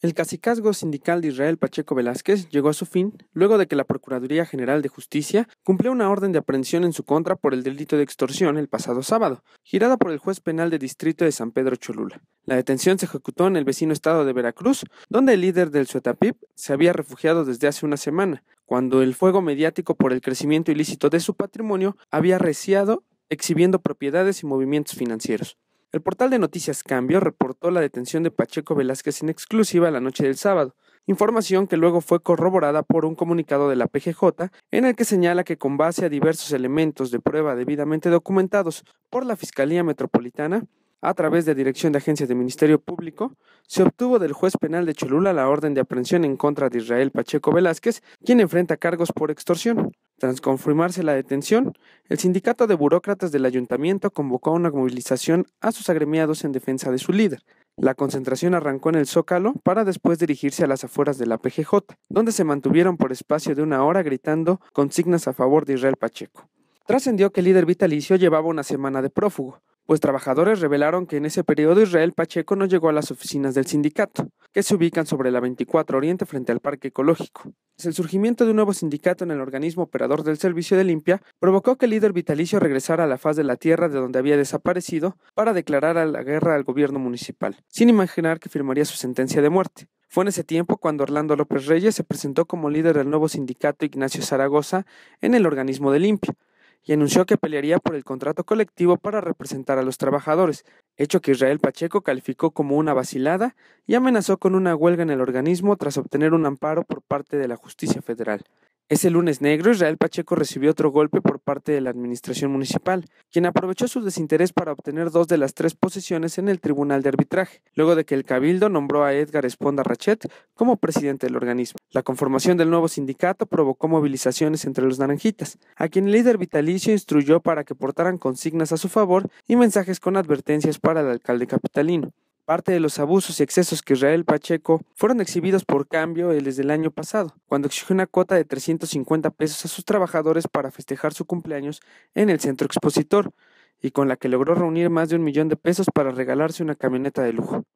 El casicazgo sindical de Israel Pacheco Velázquez llegó a su fin luego de que la Procuraduría General de Justicia cumplió una orden de aprehensión en su contra por el delito de extorsión el pasado sábado, girada por el juez penal de distrito de San Pedro Cholula. La detención se ejecutó en el vecino estado de Veracruz, donde el líder del Suetapip se había refugiado desde hace una semana, cuando el fuego mediático por el crecimiento ilícito de su patrimonio había reciado exhibiendo propiedades y movimientos financieros. El portal de noticias Cambio reportó la detención de Pacheco Velázquez en exclusiva la noche del sábado, información que luego fue corroborada por un comunicado de la PGJ en el que señala que con base a diversos elementos de prueba debidamente documentados por la Fiscalía Metropolitana, a través de Dirección de Agencias de Ministerio Público, se obtuvo del juez penal de Cholula la orden de aprehensión en contra de Israel Pacheco Velázquez, quien enfrenta cargos por extorsión. Tras confirmarse la detención, el sindicato de burócratas del ayuntamiento convocó una movilización a sus agremiados en defensa de su líder. La concentración arrancó en el Zócalo para después dirigirse a las afueras de la PGJ, donde se mantuvieron por espacio de una hora gritando consignas a favor de Israel Pacheco. Trascendió que el líder vitalicio llevaba una semana de prófugo, pues trabajadores revelaron que en ese periodo Israel Pacheco no llegó a las oficinas del sindicato, que se ubican sobre la 24 Oriente frente al Parque Ecológico. El surgimiento de un nuevo sindicato en el organismo operador del servicio de limpia provocó que el líder vitalicio regresara a la faz de la tierra de donde había desaparecido para declarar a la guerra al gobierno municipal, sin imaginar que firmaría su sentencia de muerte. Fue en ese tiempo cuando Orlando López Reyes se presentó como líder del nuevo sindicato Ignacio Zaragoza en el organismo de limpia, y anunció que pelearía por el contrato colectivo para representar a los trabajadores, hecho que Israel Pacheco calificó como una vacilada y amenazó con una huelga en el organismo tras obtener un amparo por parte de la justicia federal. Ese lunes negro, Israel Pacheco recibió otro golpe por parte de la administración municipal, quien aprovechó su desinterés para obtener dos de las tres posiciones en el Tribunal de Arbitraje, luego de que el Cabildo nombró a Edgar Esponda Rachet como presidente del organismo. La conformación del nuevo sindicato provocó movilizaciones entre los naranjitas, a quien el líder vitalicio instruyó para que portaran consignas a su favor y mensajes con advertencias para el alcalde capitalino. Parte de los abusos y excesos que Israel Pacheco fueron exhibidos por cambio eh, desde el año pasado, cuando exigió una cuota de 350 pesos a sus trabajadores para festejar su cumpleaños en el centro expositor, y con la que logró reunir más de un millón de pesos para regalarse una camioneta de lujo.